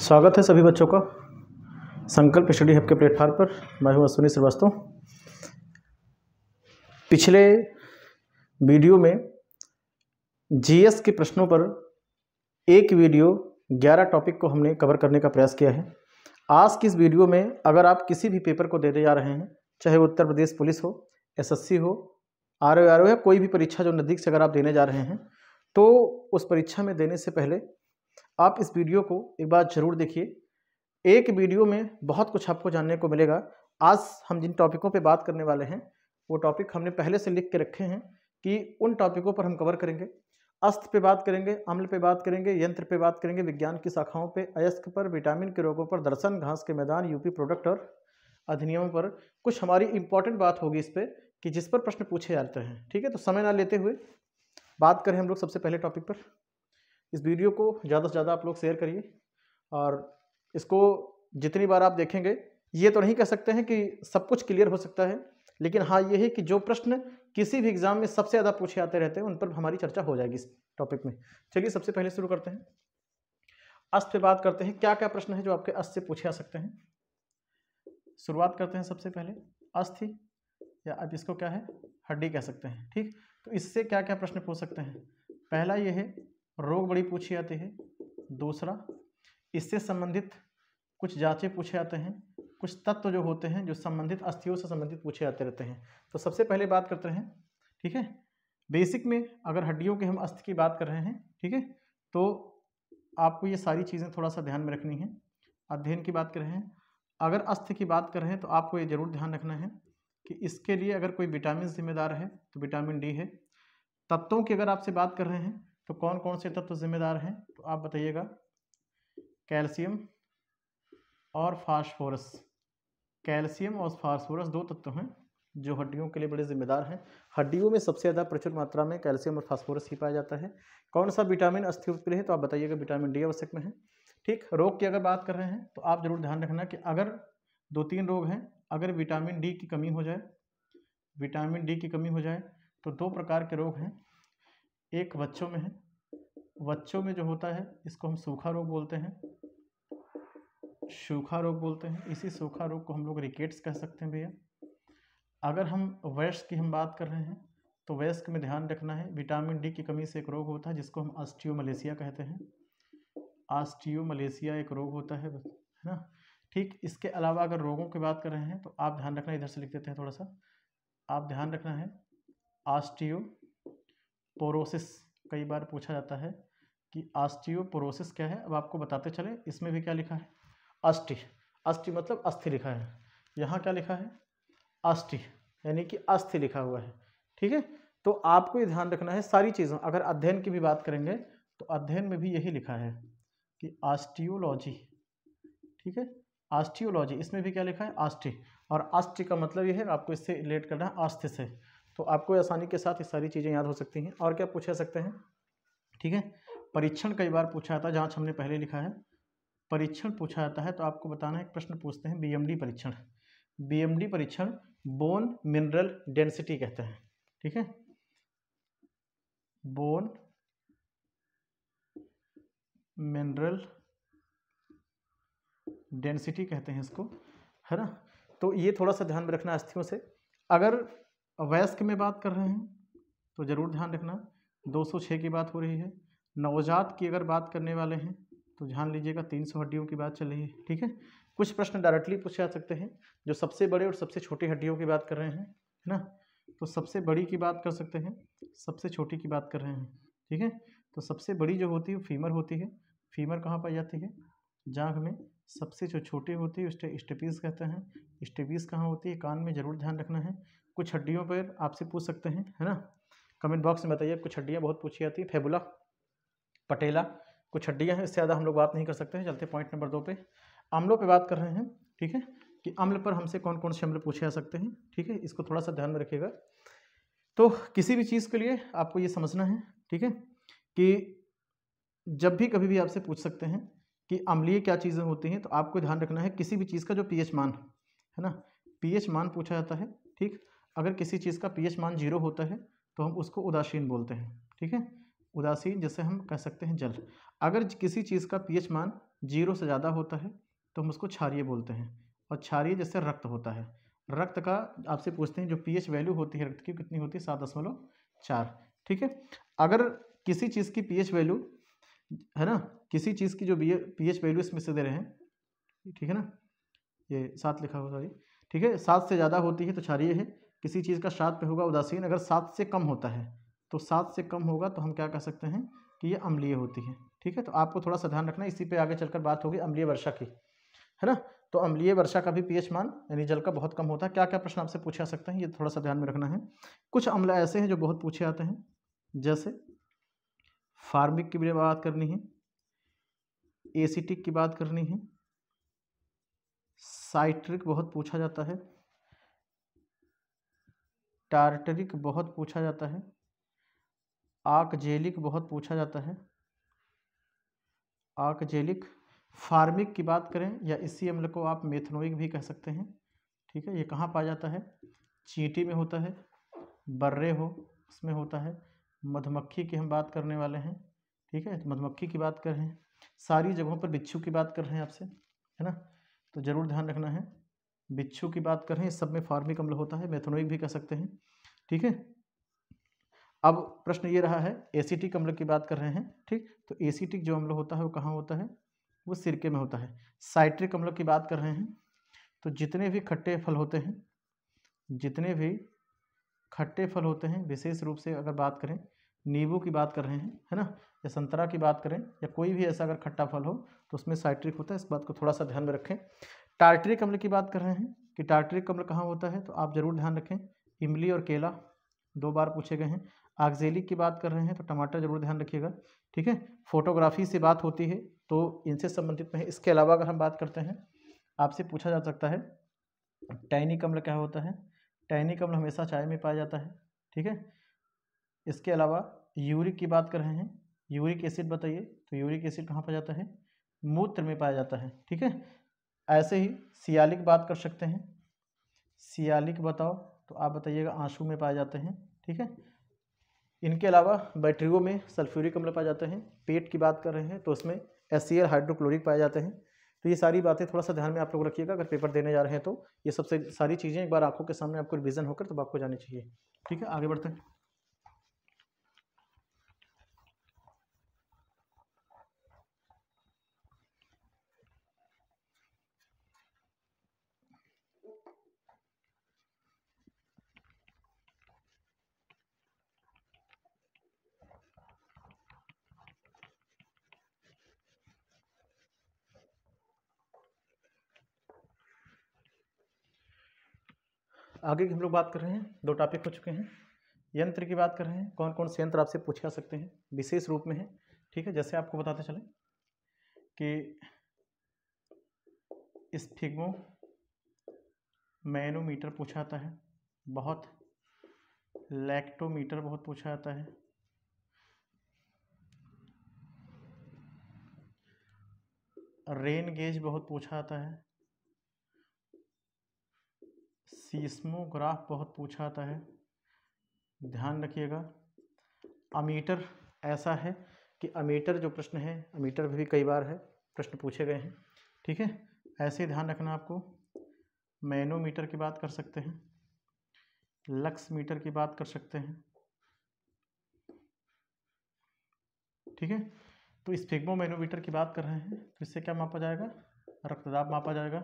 स्वागत है सभी बच्चों का संकल्प स्टडी हब के प्लेटफार्म पर मैं हूं अश्विनी श्रीवास्तव पिछले वीडियो में जीएस के प्रश्नों पर एक वीडियो 11 टॉपिक को हमने कवर करने का प्रयास किया है आज की इस वीडियो में अगर आप किसी भी पेपर को देने जा रहे हैं चाहे उत्तर प्रदेश पुलिस हो एसएससी हो आर ओ या कोई भी परीक्षा जो नज़दीक से अगर आप देने जा रहे हैं तो उस परीक्षा में देने से पहले आप इस वीडियो को एक बार ज़रूर देखिए एक वीडियो में बहुत कुछ आपको जानने को मिलेगा आज हम जिन टॉपिकों पे बात करने वाले हैं वो टॉपिक हमने पहले से लिख के रखे हैं कि उन टॉपिकों पर हम कवर करेंगे अस्थ पे बात करेंगे अम्ल पे बात करेंगे यंत्र पे बात करेंगे विज्ञान की शाखाओं पे अयस्क पर विटामिन के रोगों पर दर्शन घास के मैदान यूपी प्रोडक्ट और अधिनियमों पर कुछ हमारी इंपॉर्टेंट बात होगी इस पर कि जिस पर प्रश्न पूछे जाते हैं ठीक है तो समय ना लेते हुए बात करें हम लोग सबसे पहले टॉपिक पर इस वीडियो को ज़्यादा से ज़्यादा आप लोग शेयर करिए और इसको जितनी बार आप देखेंगे ये तो नहीं कह सकते हैं कि सब कुछ क्लियर हो सकता है लेकिन हाँ ये है कि जो प्रश्न किसी भी एग्ज़ाम में सबसे ज़्यादा पूछे आते रहते हैं उन पर हमारी चर्चा हो जाएगी इस टॉपिक में चलिए सबसे पहले शुरू करते हैं अस्त पे बात करते हैं क्या क्या प्रश्न है जो आपके अस्त से पूछे आ सकते हैं शुरुआत करते हैं सबसे पहले अस्थि या आप इसको क्या है हड्डी कह सकते हैं ठीक तो इससे क्या क्या प्रश्न पूछ सकते हैं पहला ये है रोग बड़ी पूछे जाते हैं दूसरा इससे संबंधित कुछ जाँचे पूछे जाते हैं कुछ तत्व जो होते हैं जो संबंधित अस्थियों से संबंधित पूछे जाते रहते हैं तो सबसे पहले बात करते हैं ठीक है बेसिक में अगर हड्डियों के हम अस्थि की बात कर रहे हैं ठीक है तो आपको ये सारी चीज़ें थोड़ा सा ध्यान में रखनी है अध्ययन की बात कर रहे हैं अगर अस्थि की बात कर रहे हैं तो आपको ये ज़रूर ध्यान रखना है कि इसके लिए अगर कोई विटामिन जिम्मेदार है तो विटामिन डी है तत्वों की अगर आपसे बात कर रहे हैं तो कौन कौन से तत्व जिम्मेदार हैं तो आप बताइएगा कैल्शियम और फास्फोरस कैल्शियम और फास्फोरस दो तत्व हैं जो हड्डियों के लिए बड़े जिम्मेदार हैं हड्डियों में सबसे ज़्यादा प्रचुर मात्रा में कैल्शियम और फास्फोरस ही पाया जाता है कौन सा विटामिन अस्थि के लिए है तो आप बताइएगा विटामिन डी आवश्यक में है ठीक रोग की अगर बात कर रहे हैं तो आप ज़रूर ध्यान रखना कि अगर दो तीन रोग हैं अगर विटामिन डी की कमी हो जाए विटामिन डी की कमी हो जाए तो दो प्रकार के रोग हैं एक बच्चों में है बच्चों में जो होता है इसको हम सूखा रोग बोलते हैं सूखा रोग बोलते हैं इसी सूखा रोग को हम लोग रिकेट्स कह सकते हैं भैया अगर हम वयस्क की हम बात कर रहे हैं तो वयस्क में ध्यान रखना है विटामिन डी की कमी से एक रोग होता है जिसको हम आस्टियो मलेशिया कहते हैं आस्टियो मलेशिया एक रोग होता है है ना ठीक इसके अलावा अगर रोगों की बात कर रहे हैं तो आप ध्यान रखना इधर से लिख देते हैं थोड़ा सा आप ध्यान रखना है आस्टियो पोरोसिस कई बार पूछा जाता है कि आस्टियोपोरोसिस क्या है अब आपको बताते चले इसमें भी क्या लिखा है अस्थि अस्थि मतलब अस्थि लिखा है यहाँ क्या लिखा है अस्थि यानी कि अस्थि लिखा हुआ है ठीक है तो आपको ये ध्यान रखना है सारी चीज़ों अगर अध्ययन की भी बात करेंगे तो अध्ययन में भी यही लिखा है कि आस्टियोलॉजी ठीक है आस्टियोलॉजी इसमें भी क्या लिखा है आस्टि और आस्टि का मतलब ये है आपको इससे रिलेट करना है आस्थि से तो आपको आसानी के साथ ये सारी चीज़ें याद हो सकती हैं और क्या पूछा सकते हैं ठीक है परीक्षण कई बार पूछा जाता है जाँच हमने पहले लिखा है परीक्षण पूछा जाता है तो आपको बताना है प्रश्न पूछते हैं बीएमडी परीक्षण बीएमडी परीक्षण बोन मिनरल डेंसिटी कहते हैं ठीक है बोन मिनरल डेंसिटी कहते हैं इसको है ना तो ये थोड़ा सा ध्यान में रखना अस्थियों से अगर अवयस्क में बात कर रहे हैं तो ज़रूर ध्यान रखना 206 की बात हो रही है नवजात की अगर बात करने वाले हैं तो ध्यान लीजिएगा 300 हड्डियों की बात चल रही है ठीक है कुछ प्रश्न डायरेक्टली पूछे जा सकते हैं जो सबसे बड़े और सबसे छोटी हड्डियों की बात कर रहे हैं है ना तो सबसे बड़ी की बात कर सकते हैं सबसे छोटी की बात कर रहे हैं ठीक है तो सबसे बड़ी जो होती है फीमर होती है फीमर कहाँ पाई जाती है जाँघ में सबसे जो छोटी होती है उसे स्टेपीज़ कहते हैं स्टेपीज़ कहाँ होती है कान में ज़रूर ध्यान रखना है कुछ हड्डियों पर आपसे पूछ सकते हैं है ना कमेंट बॉक्स में बताइए कुछ हड्डियाँ बहुत पूछी जाती है फेबुला पटेला कुछ हड्डियाँ हैं इससे ज़्यादा हम लोग बात नहीं कर सकते हैं चलते पॉइंट नंबर दो पे अम्लों पे बात कर रहे हैं ठीक है कि अम्ल पर हमसे कौन कौन से अम्ल पूछे जा सकते हैं ठीक है इसको थोड़ा सा ध्यान में रखिएगा तो किसी भी चीज़ के लिए आपको ये समझना है ठीक है कि जब भी कभी भी आपसे पूछ सकते हैं कि अम्लीय क्या चीज़ें होती हैं तो आपको ध्यान रखना है किसी भी चीज़ का जो पी मान है ना पी मान पूछा जाता है ठीक अगर किसी चीज़ का पीएच मान जीरो होता है तो हम उसको उदासीन बोलते हैं ठीक है उदासीन जैसे हम कह सकते हैं जल अगर किसी चीज़ का पीएच मान जीरो से ज़्यादा होता है तो हम उसको क्षारिय बोलते हैं और क्षारिय जैसे रक्त होता है रक्त का आपसे पूछते हैं जो पी वैल्यू होती है रक्त की कितनी होती है सात दशमलव चार ठीक है अगर किसी चीज़ की पी वैल्यू है ना किसी चीज़ की जो पी एच वैल्यू इसमें से दे रहे हैं ठीक है ना ये सात लिखा हुआ सॉरी ठीक है सात से ज़्यादा होती है तो क्षारीय है किसी चीज़ का सात पे होगा उदासीन अगर सात से कम होता है तो सात से कम होगा तो हम क्या कह सकते हैं कि ये अम्लीय होती है ठीक है तो आपको थोड़ा सा ध्यान रखना इसी पे आगे चलकर बात होगी अम्लीय वर्षा की है ना तो अम्लीय वर्षा का भी पीएच मान यानी जल का बहुत कम होता है क्या क्या प्रश्न आपसे पूछा सकते हैं ये थोड़ा सा ध्यान में रखना है कुछ अम्ल ऐसे हैं जो बहुत पूछे आते हैं जैसे फार्मिक की भी बात करनी है एसिटिक की बात करनी है साइट्रिक बहुत पूछा जाता है टार्टरिक बहुत पूछा जाता है आकजेलिक बहुत पूछा जाता है आकजेलिक फार्मिक की बात करें या इसी अम्ल को आप मेथनोइक भी कह सकते हैं ठीक है ये कहाँ पाया जाता है चींटी में होता है बर्रे हो उसमें होता है मधुमक्खी की हम बात करने वाले हैं ठीक है मधुमक्खी की बात कर रहे हैं सारी जगहों पर बिच्छू की बात कर रहे हैं आपसे है ना तो ज़रूर ध्यान रखना है बिच्छू की बात कर रहे हैं इस सब में फार्मिक अम्ल होता है मेथनोइक भी कह सकते हैं ठीक है अब प्रश्न ये रहा है एसिटिक अम्ल की बात कर रहे हैं ठीक तो एसिटिक जो अम्ल होता है वो कहाँ होता है वो सिरके में होता है साइट्रिक अम्ल की बात कर रहे हैं तो जितने भी खट्टे फल होते हैं जितने भी खट्टे फल होते हैं विशेष रूप से अगर बात करें नींबू की बात कर रहे हैं है ना या संतरा की बात करें या कोई भी ऐसा अगर खट्टा फल हो तो उसमें साइट्रिक होता है इस बात को थोड़ा सा ध्यान में रखें टार्टरिक अम्ल की बात कर रहे हैं कि टार्टरिक अम्ल कहाँ होता है तो आप ज़रूर ध्यान रखें इमली और केला दो बार पूछे गए हैं आगजेली की बात कर रहे हैं तो टमाटर ज़रूर ध्यान रखिएगा ठीक है फोटोग्राफी से बात होती है तो इनसे संबंधित में इसके अलावा अगर हम बात करते हैं आपसे पूछा जा सकता है टैनिक अम्ल क्या होता है टैनिक अम्ल हमेशा चाय में पाया जाता है ठीक है इसके अलावा यूरिक की बात कर रहे हैं यूरिक एसिड बताइए तो यूरिक एसिड कहाँ पाया जाता है मूत्र में पाया जाता है ठीक है ऐसे ही सियालिक बात कर सकते हैं सियालिक बताओ तो आप बताइएगा आंसू में पाए जाते हैं ठीक है इनके अलावा बैटरियों में सल्फ्यूरिक अम्ल पाए जाते हैं पेट की बात कर रहे हैं तो उसमें एस हाइड्रोक्लोरिक पाए जाते हैं तो ये सारी बातें थोड़ा सा ध्यान में आप लोग रखिएगा अगर पेपर देने जा रहे हैं तो ये सबसे सारी चीज़ें एक बार आंखों के सामने आपको रिविज़न होकर तब तो आपको जानी चाहिए ठीक है आगे बढ़ते हैं आगे की हम लोग बात कर रहे हैं दो टॉपिक हो चुके हैं यंत्र की बात कर रहे हैं कौन कौन से यंत्र आपसे पूछा सकते हैं विशेष रूप में है ठीक है जैसे आपको बताते चले कि इस फिगमो मैनोमीटर पूछा जाता है बहुत लैक्टोमीटर बहुत पूछा जाता है रेन गेज बहुत पूछा जाता है सीस्मोग्राफ बहुत पूछा आता है ध्यान रखिएगा अमीटर ऐसा है कि अमीटर जो प्रश्न है अमीटर भी कई बार है प्रश्न पूछे गए हैं ठीक है ऐसे ध्यान रखना आपको मैनोमीटर की बात कर सकते हैं लक्स मीटर की बात कर सकते हैं ठीक है तो इस फिग्मो मैनोमीटर की बात कर रहे हैं तो इससे क्या मापा जाएगा रक्तदाब मापा जाएगा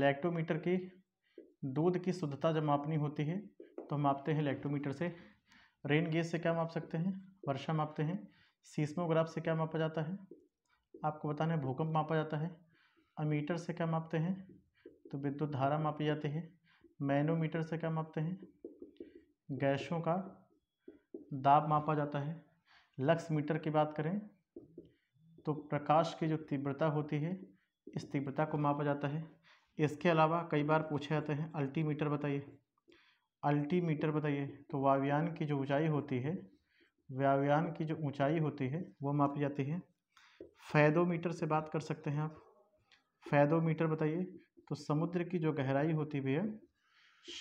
लैक्टोमीटर की दूध की शुद्धता जब मापनी होती है तो मापते हैं लैक्टोमीटर से रेन गेज से क्या माप सकते हैं वर्षा मापते हैं सीस्मोग्राफ से क्या मापा जाता है आपको बताना है भूकंप मापा जाता है अमीटर से क्या मापते हैं तो विद्युत धारा मापी जाती है मैनोमीटर से क्या मापते हैं गैसों का दाब मापा जाता है लक्स मीटर की बात करें तो प्रकाश की जो तीव्रता होती है इस तीव्रता को मापा जाता है इसके अलावा कई बार पूछे जाते हैं अल्टीमीटर बताइए अल्टीमीटर बताइए तो वायुयान की जो ऊंचाई होती है वायुयान की जो ऊंचाई होती है वो मापी जाती है फैदोमीटर से बात कर सकते हैं आप फैदोमीटर बताइए तो समुद्र की जो गहराई होती है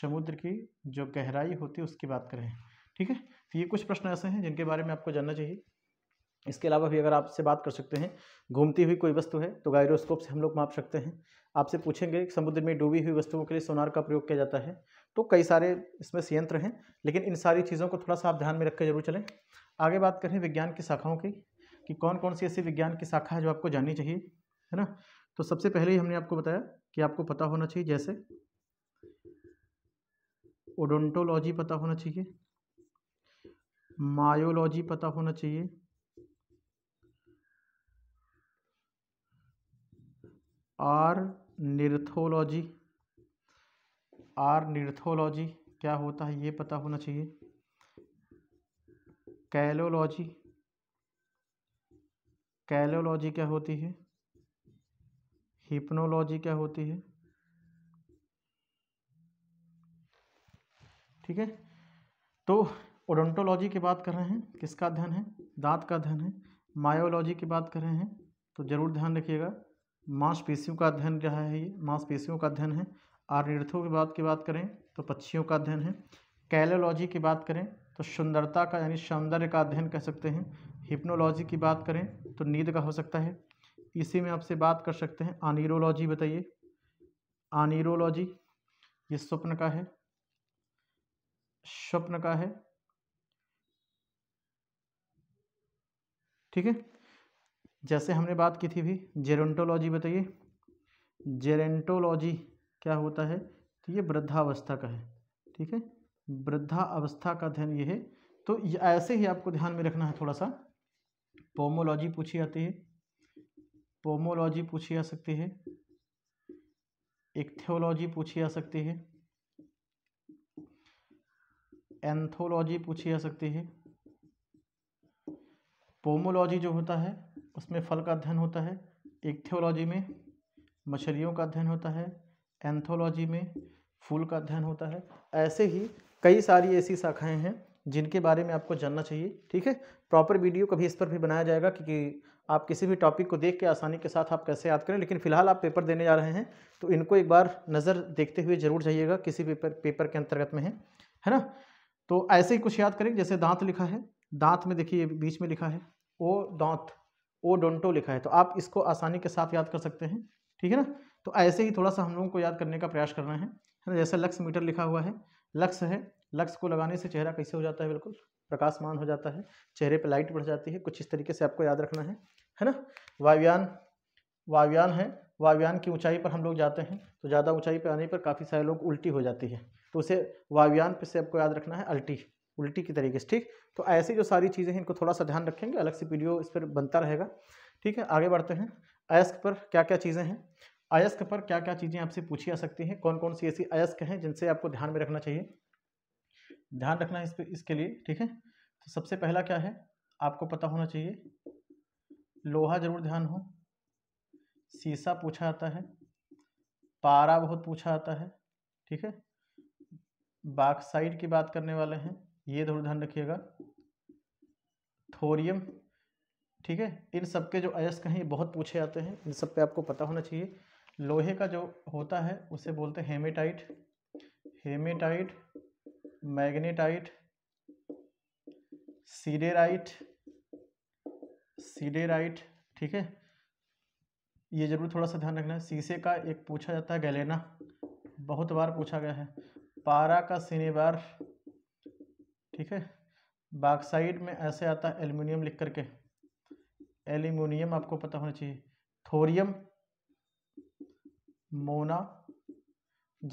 समुद्र की जो गहराई होती है उसकी बात करें ठीक है तो ये कुछ प्रश्न ऐसे हैं जिनके बारे में आपको जानना चाहिए इसके अलावा भी अगर आपसे बात कर सकते हैं घूमती हुई कोई वस्तु है तो गायरोस्कोप से हम लोग माप सकते हैं आपसे पूछेंगे समुद्र में डूबी हुई वस्तुओं के लिए सोनार का प्रयोग किया जाता है तो कई सारे इसमें संयंत्र हैं लेकिन इन सारी चीज़ों को थोड़ा सा आप ध्यान में रखकर जरूर चलें आगे बात करें विज्ञान की शाखाओं की कि कौन कौन सी ऐसी विज्ञान की शाखा है जो आपको जाननी चाहिए है ना तो सबसे पहले ही हमने आपको बताया कि आपको पता होना चाहिए जैसे ओडोंटोलॉजी पता होना चाहिए मायोलॉजी पता होना चाहिए आर निर्थोलॉजी आर निर्थोलॉजी क्या होता है ये पता होना चाहिए कैलोलॉजी कैलोलॉजी क्या होती है हिप्नोलॉजी क्या होती है ठीक है तो ओडोंटोलॉजी की बात कर रहे हैं किसका अध्ययन है दांत का अध्ययन है मायोलॉजी की बात कर रहे हैं तो ज़रूर ध्यान रखिएगा मांसपेशियों का अध्ययन क्या है ये मांसपेशियों का अध्ययन है आर्थों की बात की बात करें तो पक्षियों का अध्ययन है कैलोलॉजी की बात करें तो सुंदरता का यानी सौंदर्य का अध्ययन कर सकते हैं हिप्नोलॉजी की बात करें तो नींद का हो सकता है इसी में आपसे बात कर सकते हैं आनीरोलॉजी बताइए आनीरोलॉजी ये स्वप्न का है स्वप्न का है ठीक है जैसे हमने बात की थी भी जेरेंटोलॉजी बताइए जेरेंटोलॉजी क्या होता है तो ये वृद्धावस्था का है ठीक है वृद्धावस्था का अध्ययन ये है तो ये ऐसे ही आपको ध्यान में रखना है थोड़ा सा पोमोलॉजी पूछी जाती है पोमोलॉजी पूछी जा सकती है इक्थ्योलॉजी पूछी जा सकती है एंथोलॉजी पूछी जा सकती है पोमोलॉजी जो होता है उसमें फल का अध्ययन होता है एक्थियोलॉजी में मछलियों का अध्ययन होता है एंथोलॉजी में फूल का अध्ययन होता है ऐसे ही कई सारी ऐसी शाखाएं हैं जिनके बारे में आपको जानना चाहिए ठीक है प्रॉपर वीडियो कभी इस पर भी बनाया जाएगा क्योंकि आप किसी भी टॉपिक को देख के आसानी के साथ आप कैसे याद करें लेकिन फिलहाल आप पेपर देने जा रहे हैं तो इनको एक बार नज़र देखते हुए ज़रूर जाइएगा किसी पेपर पेपर के अंतर्गत में है है ना तो ऐसे ही कुछ याद करें जैसे दांत लिखा है दांत में देखिए बीच में लिखा है ओ दांत ओ डोंटो लिखा है तो आप इसको आसानी के साथ याद कर सकते हैं ठीक है ना तो ऐसे ही थोड़ा सा हम लोगों को याद करने का प्रयास करना है है ना जैसे लक्स मीटर लिखा हुआ है लक्स है लक्स को लगाने से चेहरा कैसे हो जाता है बिल्कुल प्रकाशमान हो जाता है चेहरे पर लाइट बढ़ जाती है कुछ इस तरीके से आपको याद रखना है है ना वायुयान वायुयान है वायुयान की ऊंचाई पर हम लोग जाते हैं तो ज़्यादा ऊंचाई पर आने पर काफ़ी सारे लोग उल्टी हो जाती है तो उसे वायुयान पर से आपको याद रखना है अल्टी उल्टी की तरीके से ठीक तो ऐसी जो सारी चीज़ें हैं इनको थोड़ा सा ध्यान रखेंगे अलग से वीडियो इस पर बनता रहेगा ठीक है आगे बढ़ते हैं अयस्क पर क्या क्या चीज़ें हैं अयस्क पर क्या क्या चीज़ें आपसे पूछी जा सकती हैं कौन कौन सी ऐसी अयस्क हैं जिनसे आपको ध्यान में रखना चाहिए ध्यान रखना इस पर इसके लिए ठीक है तो सबसे पहला क्या है आपको पता होना चाहिए लोहा ज़रूर ध्यान हो सीसा पूछा जाता है पारा बहुत पूछा जाता है ठीक है बाक साइड की बात करने वाले हैं ये थोड़ा ध्यान रखिएगा थोरियम ठीक है इन सब के जो अयस्क हैं बहुत पूछे जाते हैं इन सब पे आपको पता होना चाहिए लोहे का जो होता है उसे बोलते हैं hematite hematite magnetite siderite siderite ठीक है ये जरूर थोड़ा सा ध्यान रखना है शीशे का एक पूछा जाता है गैलेना बहुत बार पूछा गया है पारा का सिनेबार ठीक है बाक्साइड में ऐसे आता है एल्यूमिनियम लिख करके एल्यूमिनियम आपको पता होना चाहिए थोरियम मोना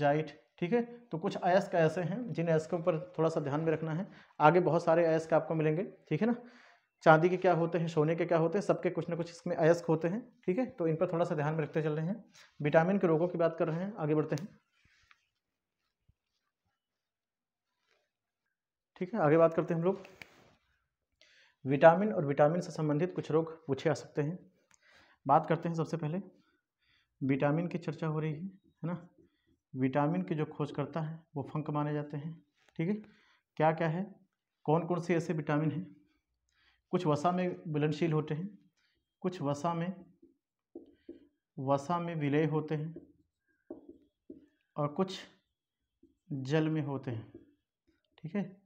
जाइट ठीक है तो कुछ आयस का ऐसे हैं जिन आयस के ऊपर थोड़ा सा ध्यान में रखना है आगे बहुत सारे आयस का आपको मिलेंगे ठीक है ना चांदी के क्या होते हैं सोने के क्या होते हैं सबके कुछ ना कुछ इसमें अयस्क होते हैं ठीक है तो इन पर थोड़ा सा ध्यान में रखते चल रहे हैं विटामिन के रोगों की बात कर रहे हैं आगे बढ़ते हैं ठीक है आगे बात करते हैं हम लोग विटामिन और विटामिन से संबंधित कुछ रोग पूछे आ सकते हैं बात करते हैं सबसे पहले विटामिन की चर्चा हो रही है है ना विटामिन की जो खोज करता है वो फंक माने जाते हैं ठीक है क्या क्या है कौन कौन से ऐसे विटामिन हैं कुछ वसा में विलनशील होते हैं कुछ वसा में वसा में विलय होते हैं और कुछ जल में होते हैं ठीक है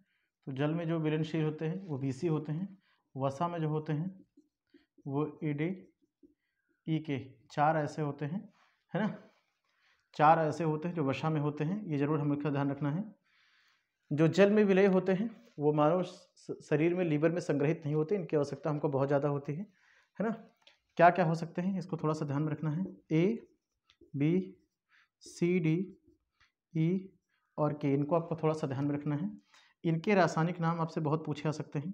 तो जल में जो विलनशील होते हैं वो बी होते हैं वसा में जो होते हैं वो ए डी ई के चार ऐसे होते हैं है ना चार ऐसे होते हैं जो वसा में होते हैं ये ज़रूर हमें ध्यान रखना है जो जल में विलय होते हैं वो मानव शरीर में लीवर में संग्रहित नहीं होते इनकी आवश्यकता हमको बहुत ज़्यादा होती है है ना क्या क्या हो सकते हैं इसको थोड़ा सा ध्यान में रखना है A B C D E और के इनको आपको थोड़ा सा ध्यान में रखना है इनके रासायनिक नाम आपसे बहुत पूछे जा सकते हैं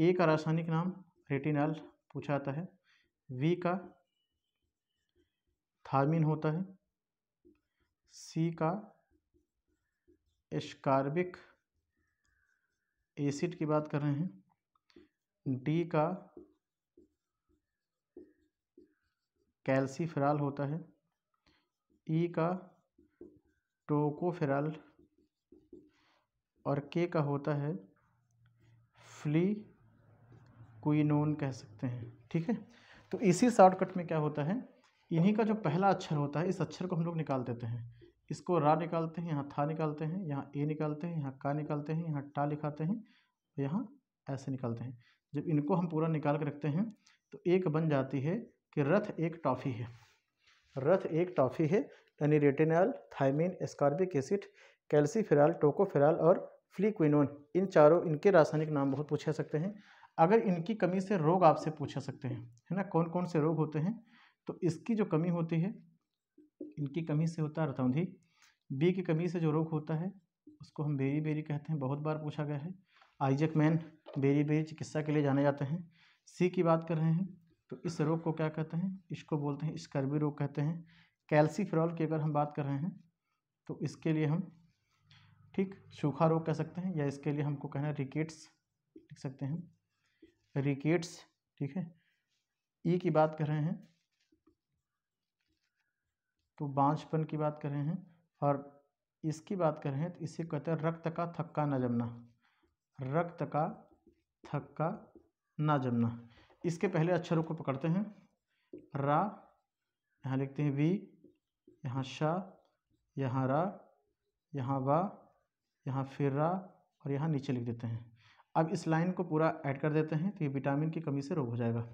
ए का रासायनिक नाम रेटिनॉल पूछा जाता है वी का थार्मिन होता है सी का एस्कार्बिक एसिड की बात कर रहे हैं डी का कैल्सीफेराल होता है ई e का टोकोफेराल और के का होता है फ्ली क्विनोन कह सकते हैं ठीक है तो इसी शॉर्टकट में क्या होता है इन्हीं का जो पहला अक्षर होता है इस अक्षर को हम लोग निकाल देते हैं इसको रा निकालते हैं यहाँ था निकालते हैं यहाँ ए निकालते हैं यहाँ का निकालते हैं यहाँ टा लिखाते हैं यहाँ ऐसे निकालते हैं जब इनको हम पूरा निकाल के रखते हैं तो एक बन जाती है कि रथ एक टॉफ़ी है रथ एक टॉफ़ी है यानी retinol thiamine ascorbic acid calciferol tocopherol और फ्लिक्विनोन इन चारों इनके रासायनिक नाम बहुत पूछे सकते हैं अगर इनकी कमी से रोग आपसे पूछे सकते हैं है ना कौन कौन से रोग होते हैं तो इसकी जो कमी होती है इनकी कमी से होता है रतौंधी बी की कमी से जो रोग होता है उसको हम बेरी बेरी कहते हैं बहुत बार पूछा गया है आइजक मैन बेरी बेरी चिकित्सा के लिए जाने जाते हैं सी की बात कर रहे हैं तो इस रोग को क्या कहते हैं इसको बोलते हैं स्कर्वी रोग कहते हैं कैल्सीफ्रॉल की अगर हम बात कर रहे हैं तो इसके लिए हम ठीक सूखा रोग कह सकते हैं या इसके लिए हमको कहना है रिकेट्स लिख सकते हैं रिकेट्स ठीक है ई e की बात कर रहे हैं तो बांझपन की बात कर रहे हैं और इसकी बात कर रहे हैं तो इसे कहते हैं रक्त का थक्का ना जमना रक्त का थक्का ना जमना इसके पहले अक्षरों को पकड़ते हैं रा यहाँ लिखते हैं वी यहाँ शाह यहाँ रा यहाँ वाह यहाँ फिर्रा और यहाँ नीचे लिख देते हैं अब इस लाइन को पूरा ऐड कर देते हैं तो ये विटामिन की कमी से रोग हो जाएगा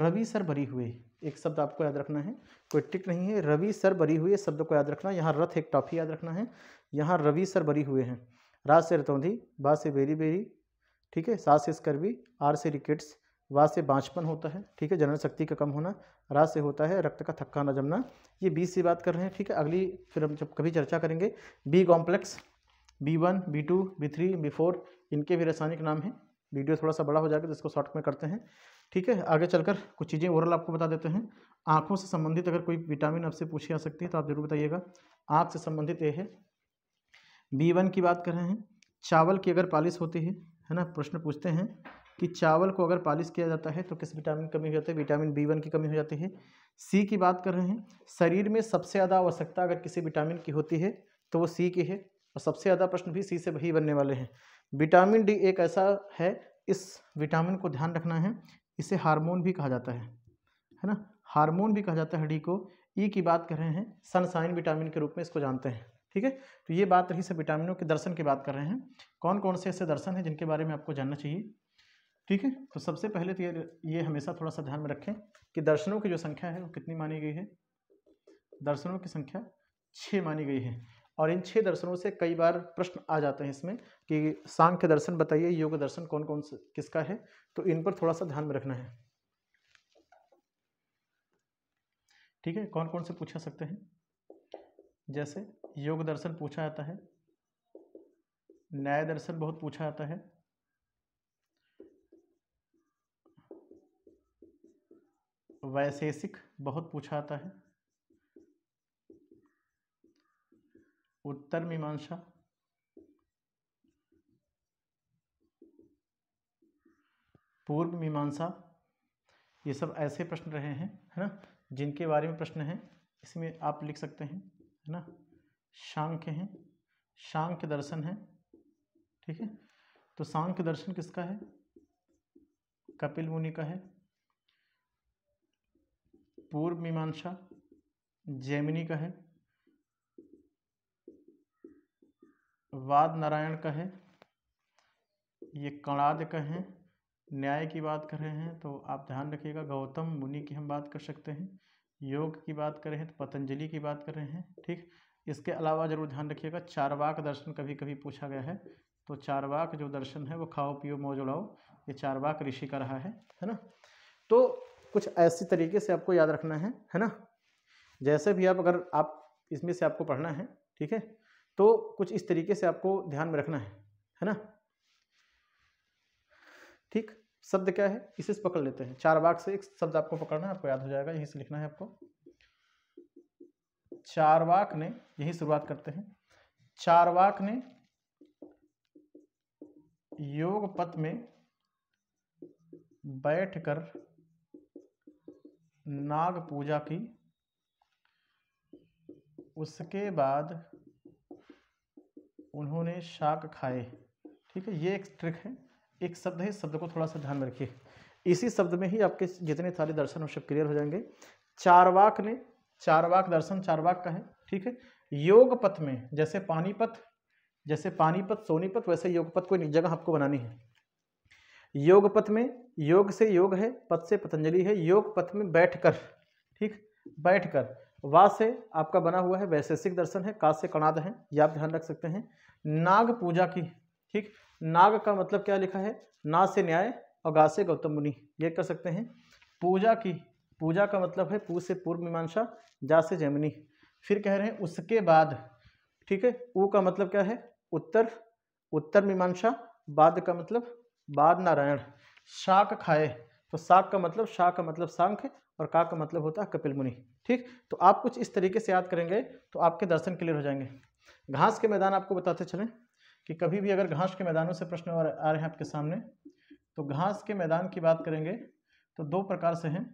रवि सर बरी हुए एक शब्द आपको याद रखना है कोई टिक नहीं है रवि सर बरी हुए शब्द को याद रखना यहाँ रथ एक टॉफी याद रखना है यहाँ रवि सर बरी हुए हैं रा से रतौंधी बा से बेरी बेरी ठीक है सा से स्कर्वी आर से रिकेट्स वा से बाँचपन होता है ठीक है जनन शक्ति का कम होना रा से होता है रक्त का थक्का ना जमना ये बी से बात कर रहे हैं ठीक है अगली फिर हम जब कभी चर्चा करेंगे B complex B one B two B three B four इनके भी रासायनिक नाम हैं वीडियो थोड़ा सा बड़ा हो जाएगा तो इसको शॉर्ट में करते हैं ठीक है आगे चलकर कुछ चीज़ें ओवरऑल आपको बता देते हैं आँखों से संबंधित अगर कोई विटामिन आपसे पूछी जा सकती है तो आप ज़रूर बताइएगा आँख से संबंधित ये है बी वन की बात कर रहे हैं चावल की अगर पालिश होती है है ना प्रश्न पूछते हैं कि चावल को अगर पालिश किया जाता है तो किस विटामिन की कमी हो जाती है विटामिन बी वन की कमी हो जाती है सी की बात कर रहे हैं शरीर में सबसे ज़्यादा आवश्यकता अगर किसी विटामिन की होती है तो वो सी की है और सबसे ज़्यादा प्रश्न भी सी से ही बनने वाले हैं विटामिन डी एक ऐसा है इस विटामिन को ध्यान रखना है इसे हार्मोन भी कहा जाता है है ना हार्मोन भी कहा जाता है डी को ई की बात कर रहे हैं सनसाइन विटामिन के रूप में इसको जानते हैं ठीक है तो ये बात रही सब विटामिनों के दर्शन की बात कर रहे हैं कौन कौन से ऐसे दर्शन हैं जिनके बारे में आपको जानना चाहिए ठीक है तो सबसे पहले तो ये ये हमेशा थोड़ा सा ध्यान में रखें कि दर्शनों की जो संख्या है वो कितनी मानी गई है दर्शनों की संख्या छः मानी गई है और इन छह दर्शनों से कई बार प्रश्न आ जाते हैं इसमें कि सांख्य दर्शन बताइए योग दर्शन कौन कौन से किसका है तो इन पर थोड़ा सा ध्यान में रखना है ठीक है कौन कौन से पूछा सकते हैं जैसे योग दर्शन पूछा जाता है न्याय दर्शन बहुत पूछा जाता है वैशेषिक बहुत पूछा आता है उत्तर मीमांसा पूर्व मीमांसा ये सब ऐसे प्रश्न रहे हैं है ना जिनके बारे में प्रश्न हैं इसमें आप लिख सकते हैं है ना सांख्य हैं शांख दर्शन है ठीक है तो शांख दर्शन किसका है कपिल मुनि का है पूर्व मीमांसा जैमिनी का है वाद नारायण का है ये कणाद का है न्याय की बात कर रहे हैं तो आप ध्यान रखिएगा गौतम मुनि की हम बात कर सकते हैं योग की बात कर रहे हैं तो पतंजलि की बात कर रहे हैं ठीक इसके अलावा जरूर ध्यान रखिएगा चारवाक दर्शन कभी कभी पूछा गया है तो चारवाक जो दर्शन है वो खाओ पियो मौज उड़ाओ ये चारवाक ऋषि का रहा है है ना तो कुछ ऐसी तरीके से आपको याद रखना है है ना जैसे भी आप अगर आप इसमें से आपको पढ़ना है ठीक है तो कुछ इस तरीके से आपको ध्यान में रखना है है ना ठीक शब्द क्या है इसे पकड़ लेते हैं चार वाक से एक शब्द आपको पकड़ना है आपको याद हो जाएगा यहीं से लिखना है आपको चारवाक ने यही शुरुआत करते हैं चार वाक ने योग पथ में बैठकर नाग पूजा की उसके बाद उन्होंने शाक खाए ठीक है ये एक ट्रिक है एक शब्द है शब्द को थोड़ा सा ध्यान में रखिए इसी शब्द में ही आपके जितने सारे दर्शन और शब्द क्लियर हो जाएंगे चारवाक ने चारवाक दर्शन चारवाक का है ठीक है योग पथ में जैसे पानीपत जैसे पानीपत सोनीपत वैसे योगपथ कोई जगह आपको बनानी है योग पथ में योग से योग है पथ से पतंजलि है योग पथ में बैठकर ठीक बैठकर वा से आपका बना हुआ है वैशेषिक दर्शन है का से कणाद है ये आप ध्यान रख सकते हैं नाग पूजा की ठीक नाग का मतलब क्या लिखा है ना से न्याय और गा से गौतम मुनि ये कर सकते हैं पूजा की पूजा का मतलब है पू से पूर्व मीमांसा जा से जैमिनी फिर कह रहे हैं उसके बाद ठीक है ऊ का मतलब क्या है उत्तर उत्तर मीमांसा बाद का मतलब बाद नारायण शाक खाए तो शाक का मतलब शाक का मतलब सांख और का का मतलब होता है कपिल मुनि ठीक तो आप कुछ इस तरीके से याद करेंगे तो आपके दर्शन क्लियर हो जाएंगे घास के मैदान आपको बताते चलें कि कभी भी अगर घास के मैदानों से प्रश्न आ रहे हैं आपके सामने तो घास के मैदान की बात करेंगे तो दो प्रकार से हैं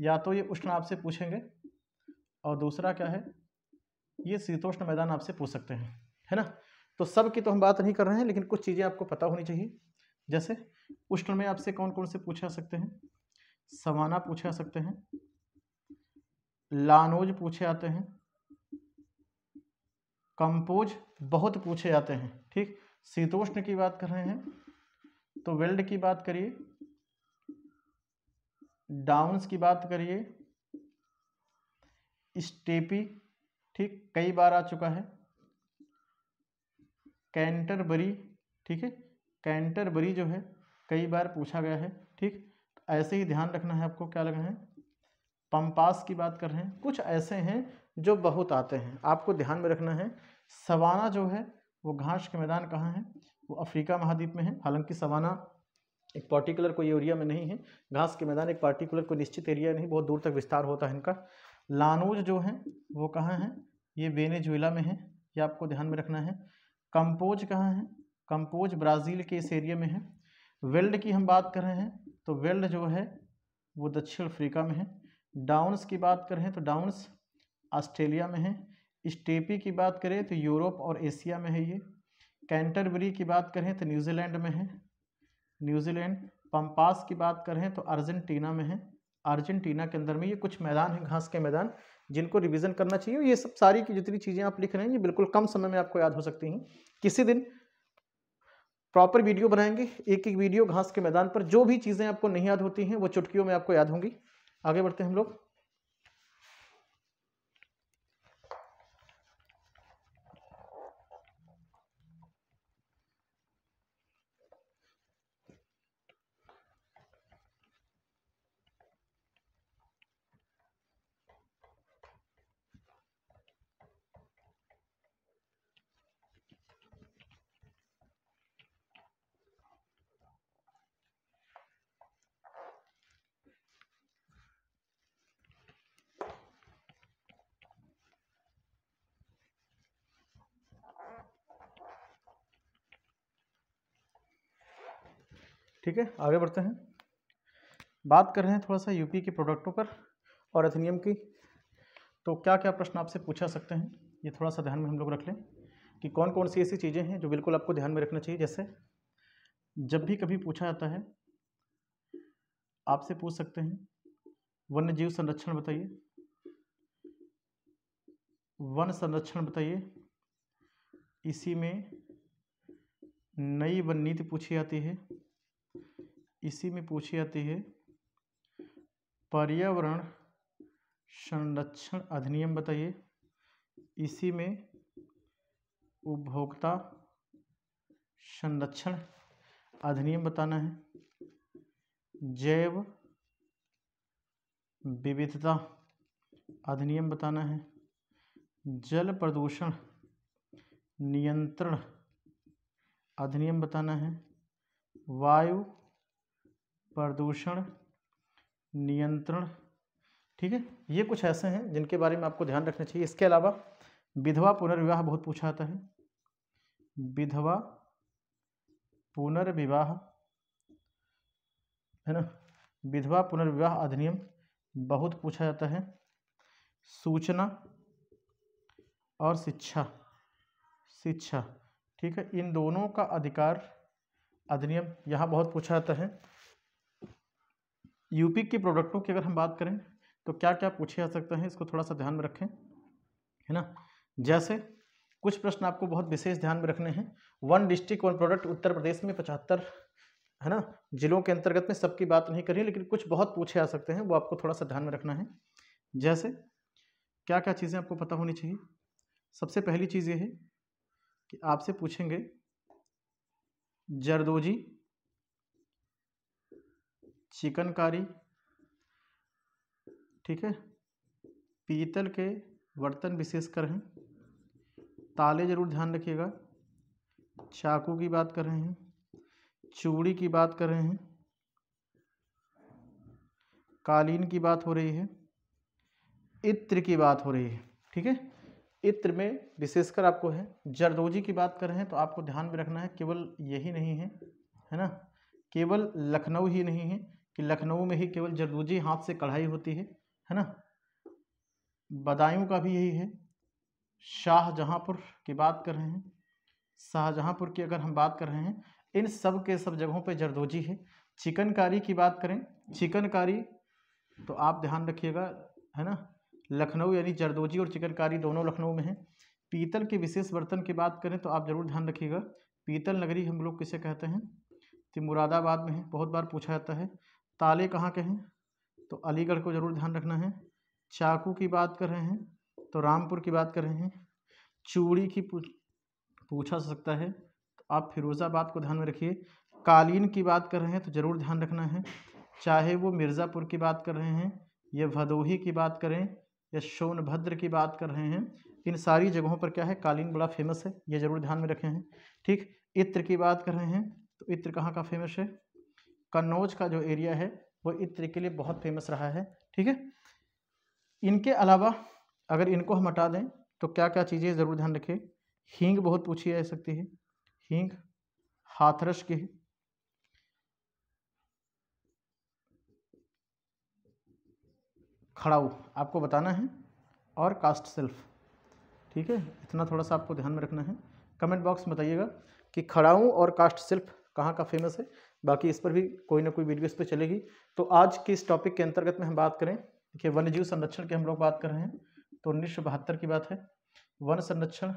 या तो ये उष्ण आपसे पूछेंगे और दूसरा क्या है ये शीतोष्ण मैदान आपसे पूछ सकते हैं है ना तो सब की तो हम बात नहीं कर रहे हैं लेकिन कुछ चीज़ें आपको पता होनी चाहिए जैसे उष्ण में आपसे कौन कौन से पूछे सकते हैं सवाना पूछे सकते हैं लानोज पूछे आते हैं कंपोज बहुत पूछे जाते हैं ठीक शीतोष्ण की बात कर रहे हैं तो वेल्ड की बात करिए डाउन्स की बात करिए स्टेपी ठीक कई बार आ चुका है कैंटरबरी ठीक है कैंटरबरी जो है कई बार पूछा गया है ठीक ऐसे ही ध्यान रखना है आपको क्या लगा है पंपास की बात कर रहे हैं कुछ ऐसे हैं जो बहुत आते हैं आपको ध्यान में रखना है सवाना जो है वो घास के मैदान कहाँ है वो अफ्रीका महाद्वीप में है हालांकि सवाना एक पर्टिकुलर कोई एरिया में नहीं है घास के मैदान एक पर्टिकुलर कोई निश्चित एरिया नहीं बहुत दूर तक विस्तार होता है इनका लानोज जो है वो कहाँ है ये वेनेजुएला में है ये आपको ध्यान में रखना है कंपोज कहाँ है कंपोज ब्राज़ील के इस एरिया में है वेल्ड की हम बात कर रहे हैं तो वेल्ड जो है वो दक्षिण अफ्रीका में है डाउन्स की बात कर रहे हैं तो डाउन्स ऑस्ट्रेलिया में है स्टेपी की बात करें तो यूरोप और एशिया में है ये कैंटरबरी की बात करें तो न्यूजीलैंड में है न्यूजीलैंड पम्पास की बात करें तो अर्जेंटीना में है अर्जेंटीना के अंदर में ये कुछ मैदान हैं घास के मैदान जिनको रिवीजन करना चाहिए ये सब सारी की जितनी चीज़ें आप लिख रहे हैं ये बिल्कुल कम समय में आपको याद हो सकती हैं किसी दिन प्रॉपर वीडियो बनाएंगे एक एक वीडियो घास के मैदान पर जो भी चीज़ें आपको नहीं याद होती हैं वो चुटकियों में आपको याद होंगी आगे बढ़ते हैं हम लोग ठीक है आगे बढ़ते हैं बात कर रहे हैं थोड़ा सा यूपी के प्रोडक्टों पर और अधिनियम की तो क्या क्या प्रश्न आपसे पूछा सकते हैं ये थोड़ा सा ध्यान में हम लोग रख लें कि कौन कौन सी ऐसी चीज़ें हैं जो बिल्कुल आपको ध्यान में रखना चाहिए जैसे जब भी कभी पूछा जाता है आपसे पूछ सकते हैं वन्य जीव संरक्षण बताइए वन संरक्षण बताइए इसी में नई वन नीति पूछी जाती है इसी में पूछी जाती है पर्यावरण संरक्षण अधिनियम बताइए इसी में उपभोक्ता संरक्षण अधिनियम बताना है जैव विविधता अधिनियम बताना है जल प्रदूषण नियंत्रण अधिनियम बताना है वायु प्रदूषण नियंत्रण ठीक है ये कुछ ऐसे हैं जिनके बारे में आपको ध्यान रखना चाहिए इसके अलावा विधवा पुनर्विवाह बहुत पूछा जाता है विधवा पुनर्विवाह है ना विधवा पुनर्विवाह अधिनियम बहुत पूछा जाता है सूचना और शिक्षा शिक्षा ठीक है इन दोनों का अधिकार अधिनियम यहाँ बहुत पूछा जाता है यूपी के प्रोडक्टों की अगर हम बात करें तो क्या क्या पूछे जा सकते हैं इसको थोड़ा सा ध्यान में रखें है ना जैसे कुछ प्रश्न आपको बहुत विशेष ध्यान में रखने हैं one district one product Uttar Pradesh में पचहत्तर है ना जिलों के अंतर्गत में सबकी बात नहीं करी लेकिन कुछ बहुत पूछे जा सकते हैं वो आपको थोड़ा सा ध्यान में रखना है जैसे क्या क्या चीज़ें आपको पता होनी चाहिए सबसे पहली चीज़ ये है कि आपसे पूछेंगे जरदोजी चिकनकारी ठीक है पीतल के बर्तन विशेष कर हैं ताले ज़रूर ध्यान रखिएगा चाकू की बात कर रहे हैं चूड़ी की बात कर रहे हैं कालीन की बात हो रही है इत्र की बात हो रही है ठीक है इत्र में विशेषकर आपको है जरदोजी की बात कर रहे हैं तो आपको ध्यान में रखना है केवल यही नहीं है है ना केवल लखनऊ ही नहीं है कि लखनऊ में ही केवल जरदोजी हाथ से कढ़ाई होती है है ना बदायूं का भी यही है शाहजहाँपुर की बात कर रहे हैं शाहजहाँपुर की अगर हम बात कर रहे हैं इन सब के सब जगहों पे जरदोजी है चिकनकारी की बात करें चिकनकारी तो आप ध्यान रखिएगा है ना लखनऊ यानी जरदोजी और चिकनकारी दोनों लखनऊ में है पीतल के विशेष बर्तन की बात करें तो आप ज़रूर ध्यान रखिएगा पीतल नगरी हम लोग किसे कहते हैं कि मुरादाबाद में है बहुत बार पूछा जाता है ताले कहाँ के हैं तो अलीगढ़ को ज़रूर ध्यान रखना है चाकू की बात कर रहे हैं तो रामपुर की बात कर रहे हैं चूड़ी की पूछ पूछा सकता है तो आप फिरोज़ाबाद को ध्यान में रखिए कालीन की बात कर रहे हैं तो ज़रूर ध्यान रखना है चाहे वो मिर्ज़ापुर की बात कर रहे हैं या भदोही की बात करें या सोनभद्र की बात कर रहे हैं इन सारी जगहों पर क्या है कालीन बड़ा फेमस है ये ज़रूर ध्यान में रखें हैं ठीक इत्र की बात कर रहे हैं तो इत्र कहाँ का फेमस है कन्नौज का जो एरिया है वो इत्र के लिए बहुत फेमस रहा है ठीक है इनके अलावा अगर इनको हम हटा दें तो क्या क्या चीज़ें ज़रूर ध्यान रखें हींग बहुत पूछी जा सकती है हींग हाथरस की है खड़ाऊ आपको बताना है और कास्ट सेल्फ ठीक है इतना थोड़ा सा आपको ध्यान में रखना है कमेंट बॉक्स में बताइएगा कि खड़ाऊ और कास्ट सेल्फ कहाँ का फेमस है बाकी इस पर भी कोई ना कोई वीडियो इस पर चलेगी तो आज के इस टॉपिक के अंतर्गत में हम बात करें कि वन्य जीव संरक्षण की हम लोग बात कर रहे हैं तो उन्नीस की बात है वन संरक्षण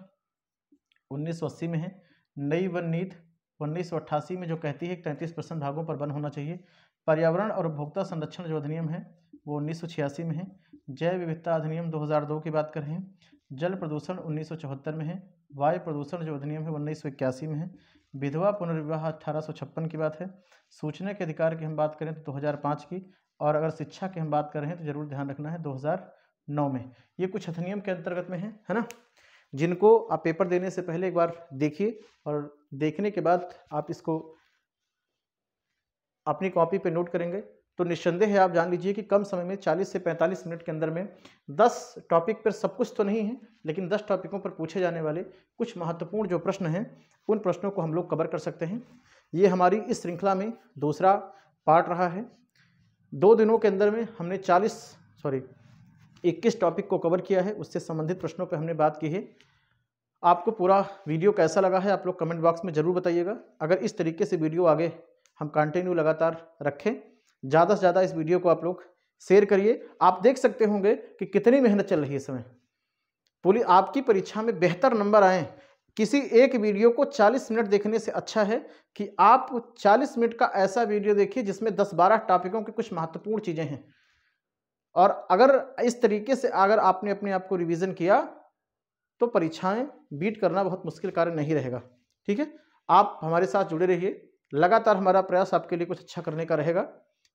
उन्नीस में है नई वन नीति उन्नीस में जो कहती है तैंतीस परसेंट भागों पर वन होना चाहिए पर्यावरण और उपभोक्ता संरक्षण जो अधिनियम है वो उन्नीस में है जैव विविधता अधिनियम 2002 की बात कर रहे हैं जल प्रदूषण उन्नीस में है वायु प्रदूषण जो अधिनियम है उन्नीस में है विधवा पुनर्विवाह छप्पन की बात है सूचना के अधिकार की हम बात करें तो 2005 की और अगर शिक्षा की हम बात कर रहे हैं तो जरूर ध्यान रखना है 2009 में ये कुछ अधिनियम के अंतर्गत में है है ना जिनको आप पेपर देने से पहले एक बार देखिए और देखने के बाद आप इसको अपनी कॉपी पे नोट करेंगे तो निस्संदेह आप जान लीजिए कि कम समय में 40 से 45 मिनट के अंदर में 10 टॉपिक पर सब कुछ तो नहीं है लेकिन 10 टॉपिकों पर पूछे जाने वाले कुछ महत्वपूर्ण जो प्रश्न हैं उन प्रश्नों को हम लोग कवर कर सकते हैं ये हमारी इस श्रृंखला में दूसरा पार्ट रहा है दो दिनों के अंदर में हमने चालीस सॉरी इक्कीस टॉपिक को कवर किया है उससे संबंधित प्रश्नों पर हमने बात की है आपको पूरा वीडियो कैसा लगा है आप लोग कमेंट बॉक्स में ज़रूर बताइएगा अगर इस तरीके से वीडियो आगे हम कंटिन्यू लगातार रखें ज़्यादा से ज़्यादा इस वीडियो को आप लोग शेयर करिए आप देख सकते होंगे कि कितनी मेहनत चल रही है इस समय पूरी आपकी परीक्षा में बेहतर नंबर आए किसी एक वीडियो को 40 मिनट देखने से अच्छा है कि आप 40 मिनट का ऐसा वीडियो देखिए जिसमें 10-12 टॉपिकों की कुछ महत्वपूर्ण चीज़ें हैं और अगर इस तरीके से अगर आपने अपने आप को रिवीजन किया तो परीक्षाएं बीट करना बहुत मुश्किल कार्य नहीं रहेगा ठीक है आप हमारे साथ जुड़े रहिए लगातार हमारा प्रयास आपके लिए कुछ अच्छा करने का रहेगा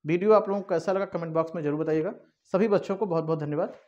वीडियो आप लोगों को कैसा लगा कमेंट बॉक्स में जरूर बताइएगा सभी बच्चों को बहुत बहुत धन्यवाद